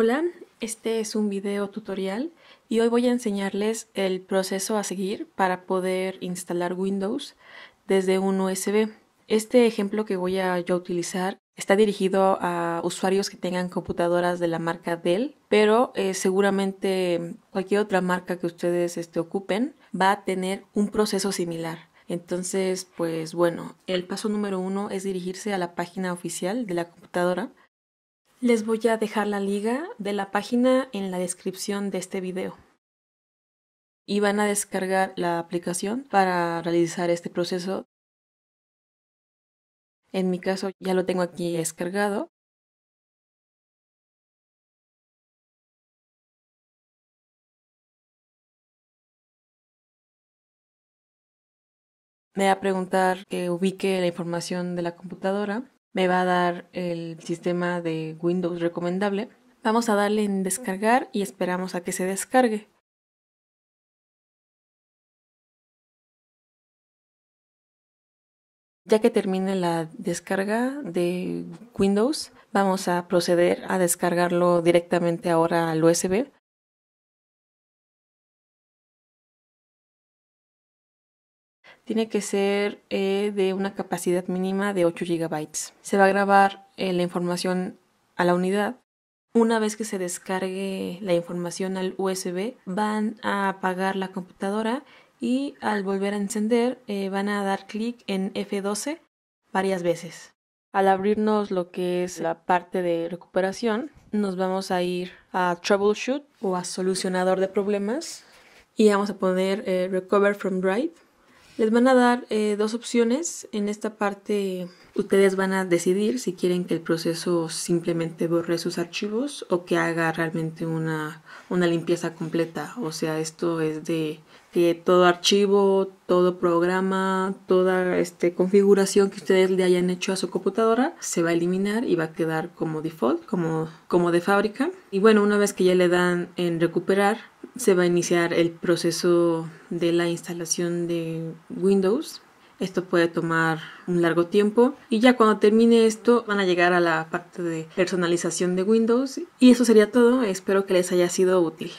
Hola, este es un video tutorial y hoy voy a enseñarles el proceso a seguir para poder instalar Windows desde un USB. Este ejemplo que voy a yo utilizar está dirigido a usuarios que tengan computadoras de la marca Dell, pero eh, seguramente cualquier otra marca que ustedes este, ocupen va a tener un proceso similar. Entonces, pues bueno, el paso número uno es dirigirse a la página oficial de la computadora les voy a dejar la liga de la página en la descripción de este video. Y van a descargar la aplicación para realizar este proceso. En mi caso ya lo tengo aquí descargado. Me va a preguntar que ubique la información de la computadora me va a dar el sistema de Windows recomendable. Vamos a darle en descargar y esperamos a que se descargue. Ya que termine la descarga de Windows, vamos a proceder a descargarlo directamente ahora al USB tiene que ser eh, de una capacidad mínima de 8 GB. Se va a grabar eh, la información a la unidad. Una vez que se descargue la información al USB, van a apagar la computadora y al volver a encender eh, van a dar clic en F12 varias veces. Al abrirnos lo que es la parte de recuperación, nos vamos a ir a Troubleshoot o a Solucionador de Problemas y vamos a poner Recover from Drive les van a dar eh, dos opciones. En esta parte ustedes van a decidir si quieren que el proceso simplemente borre sus archivos o que haga realmente una, una limpieza completa. O sea, esto es de que todo archivo, todo programa, toda este, configuración que ustedes le hayan hecho a su computadora se va a eliminar y va a quedar como default, como, como de fábrica. Y bueno, una vez que ya le dan en recuperar, se va a iniciar el proceso de la instalación de Windows. Esto puede tomar un largo tiempo y ya cuando termine esto van a llegar a la parte de personalización de Windows y eso sería todo. Espero que les haya sido útil.